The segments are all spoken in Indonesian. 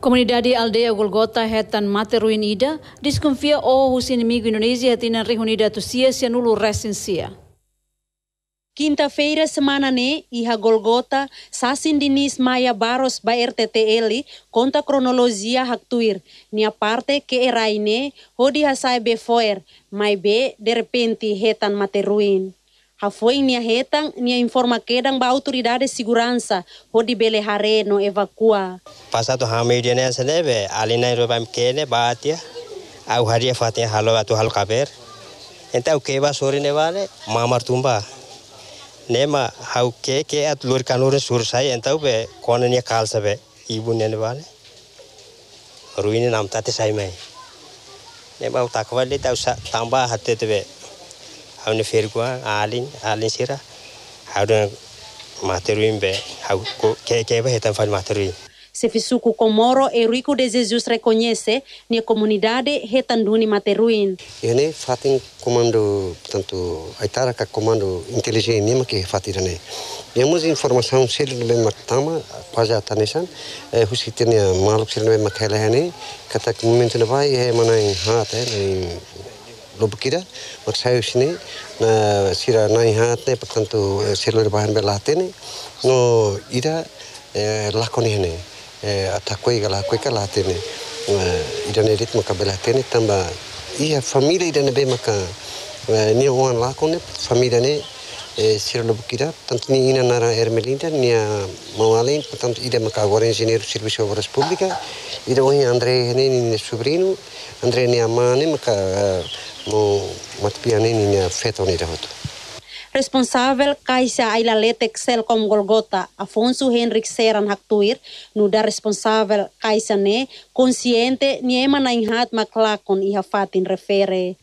di Aldeia Golgota hetan Mater ida, diskonfia o Indonesia inimigo Indonesia tinan rihunida tu nulu resin sia. Quinta-feira, semana ne, Iha Golgota, Sasin Dinis Maya Baros ba RTTL, kronologia hak tuir, nia parte que eraine, hodi hasai foer, mai be, derpenti hetan materuin. Rafoen nia retan ni informa kedang ba autoridade de segurança onde Belehare no evacua. Passado hamedia nessa neve, ali na Europa kene batia, au haria fatia halo atu hal kaber. Então o que vai sorrir nevale, mamar tumba. Nema hau ke ke at lur kanur sur sai então be konenia kalsa be ibu nevale. Ruine namtate sai mai. Nema utakwali tau tambah hatete be hawne feri kwa alin alin sira ne materuin be hau ko ke ke be hetan materuin. materuin fisuku Komoro e Rico de Jesus reconhece ni comunidade retanduni materuin. Ini fatin komando tanto aitara ka komando intelijen ni maki fatirane. Yamos informação sel be matama paja tanesan husitene maluk sel be makhela katak momento ne vai he hat lubkida maksayoshini na sira nai hatne pakantu eh, selur bahan belatene no ida eh, lakoni hene eh, atakoi gala koi kala tene ida ne ritmo kabela tene tamba ia familia ida ne be maka ni wan lakone familia ne Ciro eh, Lobuquira, tanto Ina Nara Ermelinda, ni a Maualén, portanto, ir a Macagora, engenheiro do Serviço de Obras Públicas, ir a Unha André René, sobrinho, André Neamane, Maca, Mo Matupiane, Nina Feto, Nira Roto. Responsável kaisa Ailale Texel com Golgota, Afonso Henrique Seran Haktuir, nuda responsável kaisa ne, consciente niema na inhat maklakon iha fatin refere.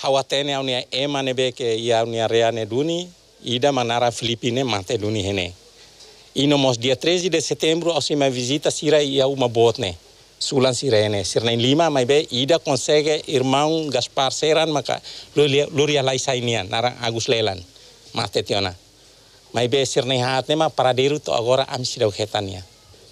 Hawatene au nia ema nebe ke ia au nia rea ne duni, ida manara Filipine mateduni hene. Ino mos dia 13 de setembro osi ma visita sira ia uma botne. Sulan sirene, sirna in Lima, maibe ida konsege Irmaung Gaspar Seran maka luria lai sainian, nara Agus Lelan, matetiona. tiona. be sirna hatne ma paradiru to agora am sirau hetania.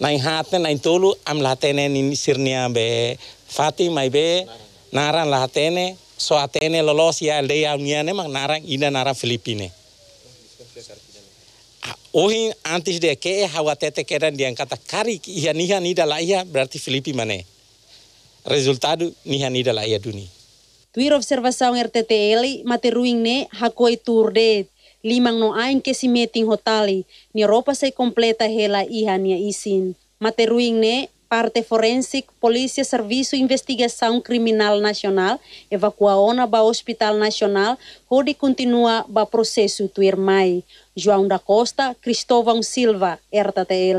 Na hatne na tulu am latene ni sirnia be Fati maibe be naran latene so atene lolos ya aldeia uniane ma naran ida naran Filipine. Ohin antes de que Hawatete keran dia kata kari iya niha ni dala ia berarti Filipi mane. Resultado niha ni dala ia duni. Tuir observação RTTL materuing ne hakoi turde limang no ain ke simeting hotali ni ropa se kompleta hela iha nia isin. Materuing ne parte forense, polícia, serviço investigação criminal nacional, evacuou para o Hospital Nacional, onde continua o processo do irmão João da Costa, Cristóvão Silva, RTTL.